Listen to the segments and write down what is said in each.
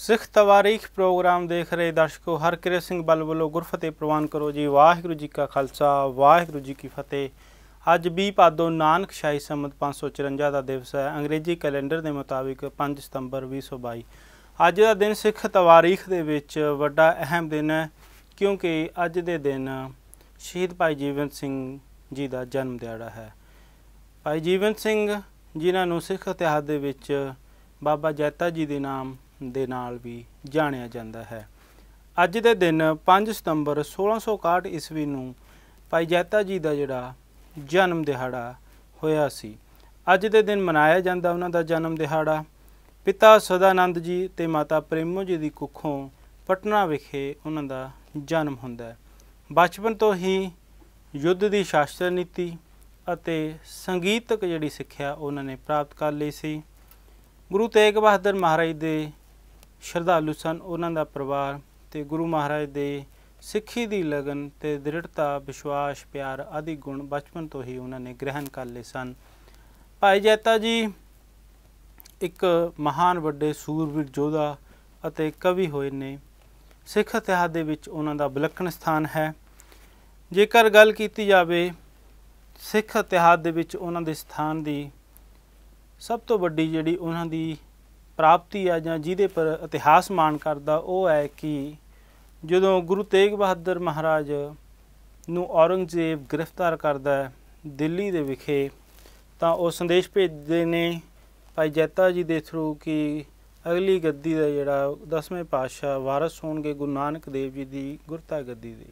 ਸਿੱਖ ਤਵਾਰੀਖ programme ਦੇਖ ਰਹੇ ਦਰਸ਼ਕੋ ਹਰਕਿਰਤ ਸਿੰਘ ਬਲ ਵੱਲੋਂ ਗੁਰਫਤਿਹ ਪ੍ਰਵਾਨ ਕਰੋ ਜੀ ਵਾਹਿਗੁਰੂ ਜੀ ਕਾ ਖਾਲਸਾ ਵਾਹਿਗੁਰੂ ਜੀ ਕੀ ਫਤਿਹ ਅੱਜ 20 ਭਾਦੋ ਨਾਨਕ ਸ਼ਾਹੀ ਸੰਮਤ 554 ਦਾ ਦਿਵਸ ਹੈ ਅੰਗਰੇਜ਼ੀ ਕੈਲੰਡਰ ਦੇ ਮੁਤਾਬਿਕ 5 ਸਤੰਬਰ 2022 ਅੱਜ ਦਾ ਦਿਨ ਸਿੱਖ ਤਵਾਰੀਖ ਦੇ ਵਿੱਚ ਵੱਡਾ ਅਹਿਮ ਦਿਨ ਹੈ ਕਿਉਂਕਿ ਅੱਜ ਦੇ ਦਿਨ ਸ਼ਹੀਦ ਭਾਈ ਜੀਵਨ ਸਿੰਘ ਜੀ ਦਾ ਜਨਮ ਦਿਹਾੜਾ ਹੈ ਭਾਈ ਜੀਵਨ ਸਿੰਘ ਜਿਨ੍ਹਾਂ ਨੂੰ ਸਿੱਖ ਇਤਿਹਾਸ ਦੇ ਵਿੱਚ ਬਾਬਾ ਜੈਤਾ ਜੀ ਦੇ ਨਾਮ ਦੇ ਨਾਲ ਵੀ ਜਾਣਿਆ ਜਾਂਦਾ ਹੈ ਅੱਜ ਦੇ ਦਿਨ 5 ਸਤੰਬਰ 1661 ਈਸਵੀ ਨੂੰ ਭਾਈ ਜੈਤਾ ਜੀ ਦਾ ਜਿਹੜਾ ਜਨਮ ਦਿਹਾੜਾ ਹੋਇਆ ਸੀ ਅੱਜ ਦੇ ਦਿਨ ਮਨਾਇਆ ਜਾਂਦਾ ਉਹਨਾਂ ਦਾ ਜਨਮ ਦਿਹਾੜਾ ਪਿਤਾ ਸਦਾਨੰਦ ਜੀ ਤੇ ਮਾਤਾ ਪ੍ਰੇਮੋ ਜੀ ਦੀ ਕੁੱਖੋਂ ਪਟਨਾ ਵਿਖੇ ਉਹਨਾਂ ਦਾ ਜਨਮ ਹੁੰਦਾ ਹੈ ਬਚਪਨ ਤੋਂ ਹੀ ਯੁੱਧ ਦੀ ਸ਼ਾਸਤਰ ਨੀਤੀ ਅਤੇ ਸੰਗੀਤਕ ਜਿਹੜੀ ਸਿੱਖਿਆ ਉਹਨਾਂ ਨੇ ਪ੍ਰਾਪਤ ਕਰ ਲਈ ਸੀ ਗੁਰੂ ਤੇਗ ਬਹਾਦਰ ਮਹਾਰਾਜ ਦੇ ਸ਼ਰਧਾਲੂ ਸਨ ਉਹਨਾਂ ਦਾ ਪਰਿਵਾਰ ਤੇ ਗੁਰੂ ਮਹਾਰਾਜ ਦੇ ਸਿੱਖੀ ਦੀ ਲਗਨ ਤੇ ਦ੍ਰਿੜਤਾ ਵਿਸ਼ਵਾਸ ਪਿਆਰ ਆਦਿ ਗੁਣ ਬਚਪਨ ਤੋਂ ਹੀ ਉਹਨਾਂ ਨੇ ਗ੍ਰਹਿਣ ਕਰ ਲਏ ਸਨ ਭਾਈ ਜੈਤਾ ਜੀ ਇੱਕ ਮਹਾਨ ਵੱਡੇ ਸੂਰਵੀਰ ਯੋਧਾ ਅਤੇ ਕਵੀ ਹੋਏ ਨੇ ਸਿੱਖ ਇਤਿਹਾਸ ਦੇ ਵਿੱਚ ਉਹਨਾਂ ਦਾ ਬਲਕਣ ਸਥਾਨ ਹੈ ਜੇਕਰ ਗੱਲ ਕੀਤੀ ਜਾਵੇ ਸਿੱਖ ਇਤਿਹਾਸ ਦੇ ਵਿੱਚ ਉਹਨਾਂ ਦੇ ਸਥਾਨ ਦੀ ਸਭ ਤੋਂ ਵੱਡੀ ਜਿਹੜੀ ਉਹਨਾਂ ਦੀ ਪ੍ਰਾਪਤੀ ਆ ਜਾਂ ਜਿਹਦੇ ਪਰ ਇਤਿਹਾਸ ਮਾਨ ਕਰਦਾ ਉਹ ਹੈ ਕਿ ਜਦੋਂ ਗੁਰੂ ਤੇਗ ਬਹਾਦਰ ਮਹਾਰਾਜ ਨੂੰ ਔਰੰਗਜ਼ੇਬ ਗ੍ਰਿਫਤਾਰ ਕਰਦਾ ਹੈ ਦਿੱਲੀ ਦੇ ਵਿਖੇ ਤਾਂ ਉਹ ਸੰਦੇਸ਼ ਭੇਜਦੇ ਨੇ ਭਾਈ ਜੈਤਾ ਜੀ ਦੇ ਥਰੂ ਕਿ ਅਗਲੀ ਗੱਦੀ ਦਾ ਜਿਹੜਾ 10ਵੇਂ ਪਾਤਸ਼ਾਹ ਵਾਰਸ ਹੋਣਗੇ ਗੁਰੂ ਨਾਨਕ ਦੇਵ ਜੀ ਦੀ ਗੁਰਤਾ ਗੱਦੀ ਦੀ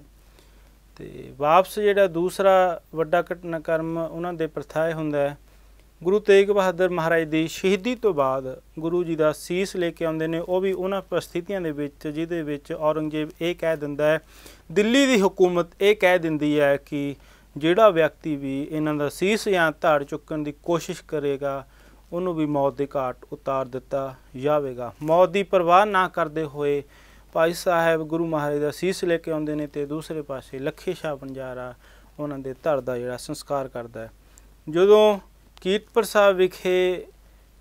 ਤੇ ਵਾਪਸ ਜਿਹੜਾ ਦੂਸਰਾ ਵੱਡਾ ਘਟਨਾਕਰਮ ਉਹਨਾਂ ਦੇ ਪ੍ਰਥਾਏ ਹੁੰਦਾ ਹੈ ਗੁਰੂ ਤੇਗ ਬਹਾਦਰ ਮਹਾਰਾਜ ਦੀ ਸ਼ਹੀਦੀ ਤੋਂ ਬਾਅਦ ਗੁਰੂ ਜੀ ਦਾ ਸੀਸ ਲੈ ਕੇ ਆਉਂਦੇ ਨੇ ਉਹ ਵੀ ਉਹਨਾਂ ਪ੍ਰਸਥਿਤੀਆਂ ਦੇ ਵਿੱਚ ਜਿਹਦੇ ਵਿੱਚ ਔਰੰਗਜ਼ੇਬ ਇਹ ਕਹਿ ਦਿੰਦਾ ਹੈ ਦਿੱਲੀ ਦੀ ਹਕੂਮਤ ਇਹ ਕਹਿ ਦਿੰਦੀ ਹੈ ਕਿ ਜਿਹੜਾ ਵਿਅਕਤੀ ਵੀ ਇਹਨਾਂ ਦਾ ਸੀਸ ਜਾਂ ਧੜ ਚੁੱਕਣ ਦੀ ਕੋਸ਼ਿਸ਼ ਕਰੇਗਾ ਉਹਨੂੰ ਵੀ ਮੌਤ ਦੇ ਘਾਟ ਉਤਾਰ ਦਿੱਤਾ ਜਾਵੇਗਾ ਮੌਤ ਦੀ ਪਰਵਾਹ ਨਾ ਕਰਦੇ ਹੋਏ ਭਾਈ ਸਾਹਿਬ ਗੁਰੂ ਮਹਾਰਾਜ ਦਾ ਸੀਸ ਲੈ ਕੇ ਆਉਂਦੇ ਨੇ ਤੇ ਦੂਸਰੇ ਪਾਸੇ ਲੱਖੇ ਸ਼ਾਹ ਪੰਜਾਰਾ ਉਹਨਾਂ ਦੇ ਧੜ ਦਾ ਜਿਹੜਾ ਸੰਸਕਾਰ ਕਰਦਾ ਹੈ ਜਦੋਂ ਕੀਰਤਪੁਰ ਸਾਹਿਬ ਵਿਖੇ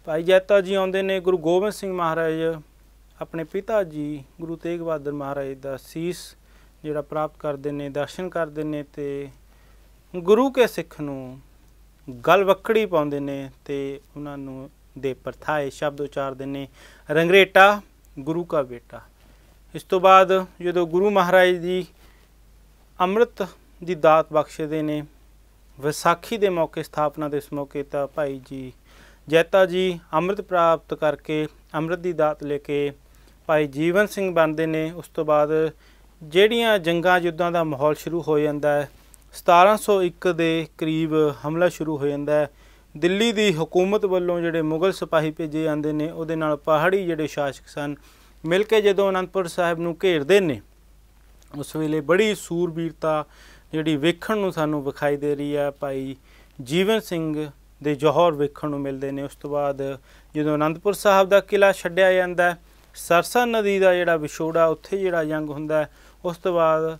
ਭਾਈ ਜੈਤਾ ਜੀ ਆਉਂਦੇ ਨੇ ਗੁਰੂ ਗੋਬਿੰਦ ਸਿੰਘ ਮਹਾਰਾਜ ਆਪਣੇ ਪਿਤਾ ਜੀ ਗੁਰੂ ਤੇਗ ਬਹਾਦਰ ਮਹਾਰਾਜ ਦਾ ਸੀਸ ਜਿਹੜਾ ਪ੍ਰਾਪਤ ਕਰਦੇ ਨੇ ਦਰਸ਼ਨ ਕਰਦੇ ਨੇ ਤੇ ਗੁਰੂ ਕੇ ਸਿੱਖ ਨੂੰ ਗਲ ਵਕੜੀ ਪਾਉਂਦੇ ਨੇ ਤੇ ਉਹਨਾਂ ਨੂੰ ਦੇ ਪਰਥਾਏ ਸ਼ਬਦ ਉਚਾਰਦੇ ਨੇ ਰੰਗਰੇਟਾ ਗੁਰੂ ਕਾ ਬੇਟਾ ਇਸ ਤੋਂ ਬਾਅਦ ਜਦੋਂ ਗੁਰੂ ਮਹਾਰਾਜ ਜੀ ਅੰਮ੍ਰਿਤ ਦੀ ਦਾਤ ਬਖਸ਼ਦੇ ਨੇ ਵਿਸਾਖੀ ਦੇ ਮੌਕੇ ਸਥਾਪਨਾ ਦੇ ਮੌਕੇ ਤਾਂ ਭਾਈ ਜੀ ਜੈਤਾ ਜੀ ਅੰਮ੍ਰਿਤ ਪ੍ਰਾਪਤ ਕਰਕੇ ਅੰਮ੍ਰਿਤ ਦੀ ਦਾਤ ਲੈ ਕੇ ਭਾਈ ਜੀਵਨ ਸਿੰਘ ਬਣਦੇ ਨੇ ਉਸ ਤੋਂ ਬਾਅਦ ਜਿਹੜੀਆਂ ਜੰਗਾਂ ਯੁੱਧਾਂ ਦਾ ਮਾਹੌਲ ਸ਼ੁਰੂ ਹੋ ਜਾਂਦਾ ਹੈ 1701 ਦੇ ਕਰੀਬ ਹਮਲਾ ਸ਼ੁਰੂ ਹੋ ਜਾਂਦਾ ਹੈ ਦਿੱਲੀ ਦੀ ਹਕੂਮਤ ਵੱਲੋਂ ਜਿਹੜੇ ਮੁਗਲ ਸਿਪਾਹੀ ਭੇਜੇ ਜਾਂਦੇ ਨੇ ਉਹਦੇ ਨਾਲ ਪਹਾੜੀ ਜਿਹੜੇ ਸ਼ਾਸਕ ਸਨ ਮਿਲ ਕੇ ਜਦੋਂ ਅਨੰਦਪੁਰ ਸਾਹਿਬ ਨੂੰ ਘੇਰਦੇ ਨੇ ਉਸ ਵੇਲੇ ਬੜੀ ਸੂਰਬੀਰਤਾ ਜਿਹੜੀ ਵੇਖਣ ਨੂੰ ਸਾਨੂੰ ਵਿਖਾਈ ਦੇ ਰਹੀ ਆ ਭਾਈ ਜੀਵਨ ਸਿੰਘ ਦੇ ਜੋਹਰ ਵੇਖਣ ਨੂੰ ਮਿਲਦੇ ਨੇ ਉਸ ਤੋਂ ਬਾਅਦ ਜਦੋਂ ਅਨੰਦਪੁਰ ਸਾਹਿਬ ਦਾ ਕਿਲਾ ਛੱਡਿਆ ਜਾਂਦਾ ਸਰਸਾ ਨਦੀ ਦਾ ਜਿਹੜਾ ਵਿਛੋੜਾ ਉੱਥੇ ਜਿਹੜਾ ਜੰਗ ਹੁੰਦਾ ਉਸ ਤੋਂ ਬਾਅਦ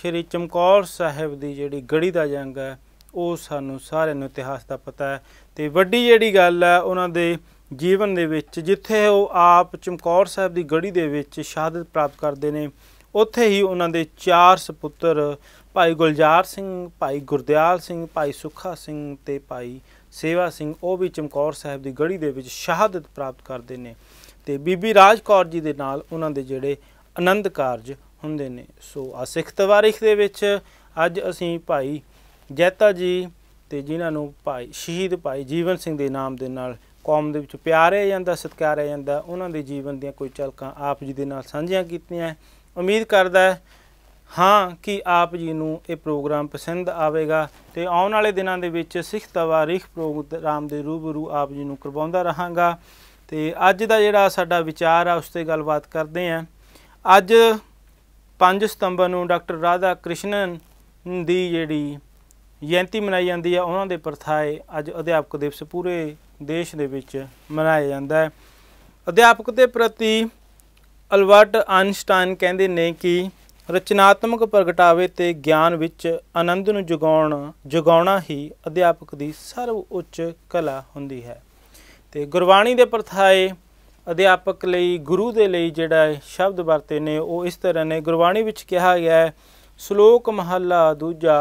ਸ਼੍ਰੀ ਚਮਕੌਰ ਸਾਹਿਬ ਦੀ ਜਿਹੜੀ ਗੜੀ ਦਾ ਜੰਗ ਹੈ ਉਹ ਸਾਨੂੰ ਸਾਰਿਆਂ ਨੂੰ ਇਤਿਹਾਸ ਦਾ ਪਤਾ ਹੈ ਤੇ ਵੱਡੀ ਜਿਹੜੀ ਗੱਲ ਹੈ ਉਹਨਾਂ ਦੇ ਜੀਵਨ ਦੇ ਵਿੱਚ ਜਿੱਥੇ ਉਹ ਆਪ ਚਮਕੌਰ ਸਾਹਿਬ ਦੀ ਗੜੀ ਦੇ ਵਿੱਚ ਸ਼ਹਾਦਤ ਪ੍ਰਾਪਤ ਕਰਦੇ ਨੇ ਉੱਥੇ ਹੀ ਉਹਨਾਂ ਦੇ ਚਾਰ ਸੁਪੁੱਤਰ ਭਾਈ ਗੁਲਜਾਰ ਸਿੰਘ ਭਾਈ ਗੁਰਦਿਆਲ ਸਿੰਘ ਭਾਈ ਸੁਖਾ ਸਿੰਘ ਤੇ ਭਾਈ ਸੇਵਾ ਸਿੰਘ ਉਹ ਵੀ ਚਮਕੌਰ ਸਾਹਿਬ ਦੀ ਗੜੀ ਦੇ ਵਿੱਚ ਸ਼ਹਾਦਤ ਪ੍ਰਾਪਤ ਕਰਦੇ ਨੇ ਤੇ ਬੀਬੀ ਰਾਜ ਕੌਰ ਜੀ ਦੇ ਨਾਲ ਉਹਨਾਂ ਦੇ ਜਿਹੜੇ ਆਨੰਦ ਕਾਰਜ ਹੁੰਦੇ ਨੇ ਸੋ ਆ ਸਿੱਖ ਤਵਾਰੀਖ ਦੇ ਵਿੱਚ ਅੱਜ ਅਸੀਂ ਭਾਈ ਜੈਤਾ ਜੀ ਤੇ ਜਿਨ੍ਹਾਂ ਨੂੰ ਭਾਈ ਸ਼ਹੀਦ ਭਾਈ ਜੀਵਨ ਸਿੰਘ ਦੇ ਨਾਮ ਦੇ ਨਾਲ ਕੌਮ ਦੇ ਵਿੱਚ ਪਿਆਰਿਆ ਜਾਂਦਾ ਸਤਿਕਾਰਿਆ ਜਾਂਦਾ ਉਹਨਾਂ ਦੇ ਜੀਵਨ ਦੀਆਂ ਕੋਈ ਚਲਕਾਂ ਆਪ ਜੀ ਦੇ ਨਾਲ ਸਾਂਝੀਆਂ ਕੀਤੀਆਂ ਉਮੀਦ ਕਰਦਾ ਹਾਂ ਕਿ ਆਪ ਜੀ ਨੂੰ ਇਹ ਪ੍ਰੋਗਰਾਮ ਪਸੰਦ ਆਵੇਗਾ ਤੇ ਆਉਣ ਵਾਲੇ ਦਿਨਾਂ ਦੇ ਵਿੱਚ ਸਿੱਖ ਤਵਾਰੀਖ ਪ੍ਰੋਗਰਾਮ ਦੇ ਰੂਬਰੂ ਆਪ ਜੀ ਨੂੰ ਕਰਵਾਉਂਦਾ ਰਹਾਂਗਾ ਤੇ ਅੱਜ ਦਾ ਜਿਹੜਾ ਸਾਡਾ ਵਿਚਾਰ ਆ ਉਸ ਤੇ ਗੱਲਬਾਤ ਕਰਦੇ ਆਂ ਅੱਜ 5 ਸਤੰਬਰ ਨੂੰ ਡਾਕਟਰ ਰਾਧਾ ਕ੍ਰਿਸ਼ਨਨ ਦੀ ਜਿਹੜੀ ਜਯੰਤੀ ਮਨਾਈ ਜਾਂਦੀ ਆ ਉਹਨਾਂ ਦੇ ਪਰਥਾਏ ਅੱਜ ਅਧਿਆਪਕ ਦਿਵਸ ਪੂਰੇ ਦੇਸ਼ ਦੇ ਵਿੱਚ ਮਨਾਇਆ ਜਾਂਦਾ ਹੈ ਅਧਿਆਪਕ ਦੇ ਪ੍ਰਤੀ ਅਲਬਰਟ ਆਨਸਟਾਈਨ ਕਹਿੰਦੇ ਨੇ ਕਿ ਰਚਨਾਤਮਕ ਪ੍ਰਗਟਾਵੇ ਤੇ ਗਿਆਨ ਵਿੱਚ ਆਨੰਦ ਨੂੰ ਜਗਾਉਣ ਜਗਾਉਣਾ ਹੀ ਅਧਿਆਪਕ ਦੀ ਸਰਵ ਉੱਚ ਕਲਾ ਹੁੰਦੀ ਹੈ ਤੇ ਗੁਰਬਾਣੀ ਦੇ ਪਰਥਾਏ ਅਧਿਆਪਕ ਲਈ ਗੁਰੂ ਦੇ ਲਈ ਜਿਹੜਾ ਸ਼ਬਦ ਵਰਤੇ ਨੇ ਉਹ ਇਸ ਤਰ੍ਹਾਂ ਨੇ ਗੁਰਬਾਣੀ ਵਿੱਚ ਕਿਹਾ ਗਿਆ ਹੈ ਸ਼ਲੋਕ ਮਹੱਲਾ ਦੂਜਾ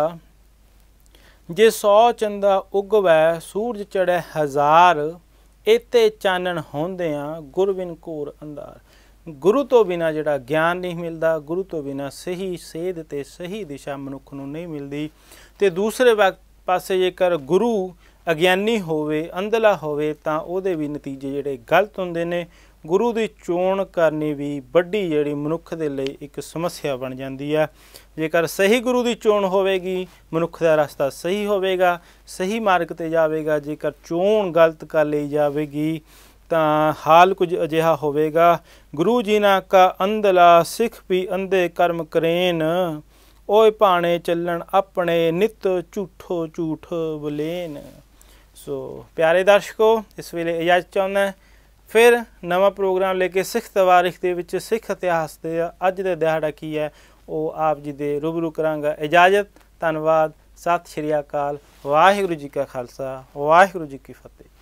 ਜੇ 100 ਚੰਦਾ ਉਗਵੈ ਸੂਰਜ ਚੜੈ ਹਜ਼ਾਰ ਇਤੇ ਚਾਨਣ ਹੁੰਦਿਆਂ ਆ ਕੋਰ ਅੰਦਾਰ ਗੁਰੂ ਤੋਂ ਬਿਨਾ ਜਿਹੜਾ ਗਿਆਨ ਨਹੀਂ ਮਿਲਦਾ ਗੁਰੂ ਤੋਂ ਬਿਨਾ ਸਹੀ ਸੇਧ ਤੇ ਸਹੀ ਦਿਸ਼ਾ ਮਨੁੱਖ ਨੂੰ ਨਹੀਂ ਮਿਲਦੀ ਤੇ ਦੂਸਰੇ ਪਾਸੇ ਜੇਕਰ ਗੁਰੂ ਅਗਿਆਨੀ ਹੋਵੇ ਅੰਧਲਾ ਹੋਵੇ ਤਾਂ ਉਹਦੇ ਵੀ ਨਤੀਜੇ ਜਿਹੜੇ ਗਲਤ ਹੁੰਦੇ ਨੇ ਗੁਰੂ ਦੀ ਚੋਣ ਕਰਨੀ ਵੀ ਵੱਡੀ ਜਿਹੜੀ ਮਨੁੱਖ ਦੇ ਲਈ ਇੱਕ ਸਮੱਸਿਆ ਬਣ ਜਾਂਦੀ ਆ ਜੇਕਰ ਸਹੀ ਗੁਰੂ ਦੀ ਚੋਣ ਹੋਵੇਗੀ ਮਨੁੱਖ ਦਾ ਰਸਤਾ ਸਹੀ ਹੋਵੇਗਾ ਸਹੀ ਮਾਰਗ ਤੇ ਜਾਵੇਗਾ ਜੇਕਰ ਚੋਣ ਗਲਤ ਕਰ ਲਈ ਜਾਵੇਗੀ ਤਾਂ ਹਾਲ ਕੁਝ ਅਜਿਹਾ ਹੋਵੇਗਾ ਗੁਰੂ ਜੀ ਨਾ ਕਾ ਅੰਧਲਾ ਸਿੱਖ ਵੀ ਅੰਧੇ ਕਰਮ ਕਰੇਨ ਓਏ ਭਾਣੇ ਚੱਲਣ ਆਪਣੇ ਨਿਤ ਝੂਠੋ ਝੂਠ ਬਲੇਨ ਸੋ ਪਿਆਰੇ ਦਰਸ਼ਕੋ ਇਸ ਵੇਲੇ ਇਜਾਜ਼ਤ ਚਾਹੁੰਦਾ ਫਿਰ ਨਵਾਂ ਪ੍ਰੋਗਰਾਮ ਲੈ ਕੇ ਸਿੱਖ ਤਵਾਰਿਖ ਦੇ ਵਿੱਚ ਸਿੱਖ ਇਤਿਹਾਸ ਦੇ ਅੱਜ ਦੇ ਦਿਹਾੜਾ ਕੀ ਹੈ ਉਹ ਆਪ ਜੀ ਦੇ ਰੂਬਰੂ ਕਰਾਂਗਾ ਇਜਾਜ਼ਤ ਧੰਨਵਾਦ ਸਤਿ ਸ਼੍ਰੀ ਅਕਾਲ ਵਾਹਿਗੁਰੂ ਜੀ ਕਾ ਖਾਲਸਾ ਵਾਹਿਗੁਰੂ ਜੀ ਕੀ ਫਤਿਹ